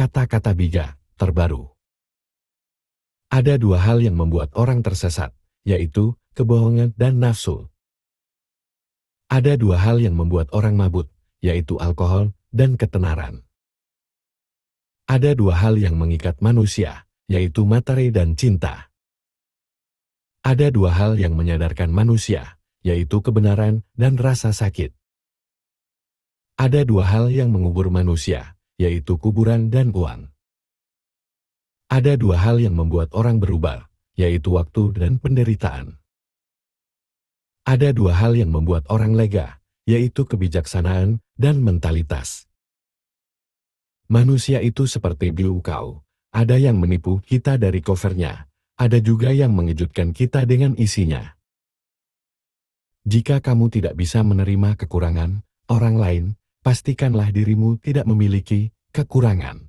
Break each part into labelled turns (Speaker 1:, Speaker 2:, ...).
Speaker 1: Kata-kata bijak terbaru. Ada dua hal yang membuat orang tersesat, yaitu kebohongan dan nafsu. Ada dua hal yang membuat orang mabut, yaitu alkohol dan ketenaran. Ada dua hal yang mengikat manusia, yaitu materi dan cinta. Ada dua hal yang menyadarkan manusia, yaitu kebenaran dan rasa sakit. Ada dua hal yang mengubur manusia, yaitu kuburan dan uang. Ada dua hal yang membuat orang berubah, yaitu waktu dan penderitaan. Ada dua hal yang membuat orang lega, yaitu kebijaksanaan dan mentalitas. Manusia itu seperti biukau, ada yang menipu kita dari covernya, ada juga yang mengejutkan kita dengan isinya. Jika kamu tidak bisa menerima kekurangan orang lain, pastikanlah dirimu tidak memiliki kekurangan.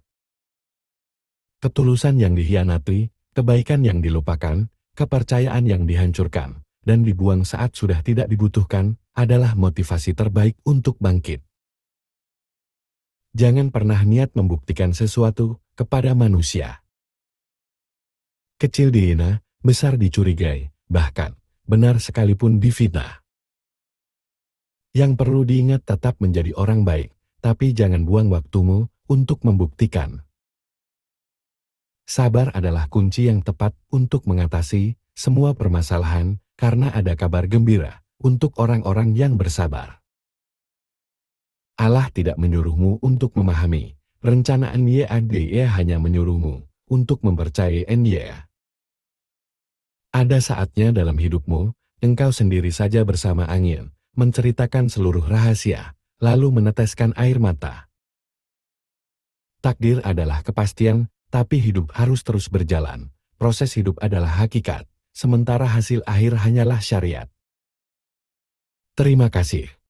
Speaker 1: Ketulusan yang dihianati, kebaikan yang dilupakan, kepercayaan yang dihancurkan, dan dibuang saat sudah tidak dibutuhkan adalah motivasi terbaik untuk bangkit. Jangan pernah niat membuktikan sesuatu kepada manusia. Kecil dihina, besar dicurigai, bahkan benar sekalipun difitnah. Yang perlu diingat tetap menjadi orang baik, tapi jangan buang waktumu untuk membuktikan. Sabar adalah kunci yang tepat untuk mengatasi semua permasalahan karena ada kabar gembira untuk orang-orang yang bersabar. Allah tidak menyuruhmu untuk memahami, rencanaan YADY hanya menyuruhmu untuk mempercayai NY. Ada saatnya dalam hidupmu, engkau sendiri saja bersama angin, menceritakan seluruh rahasia, lalu meneteskan air mata. Takdir adalah kepastian, tapi hidup harus terus berjalan. Proses hidup adalah hakikat, sementara hasil akhir hanyalah syariat. Terima kasih.